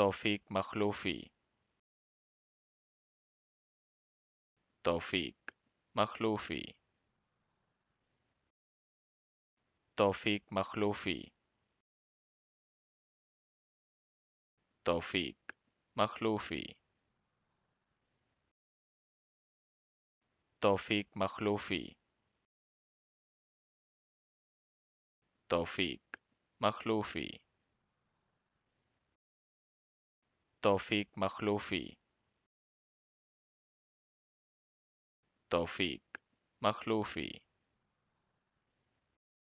Tawfiq Makhloufi. Tawfiq Makhloufi. Tawfiq Makhloufi. Tawfiq Makhloufi. Tawfiq Makhloufi. Tawfiq Makhloufi. Tawfiq Makhloufi Tawfiq Makhloufi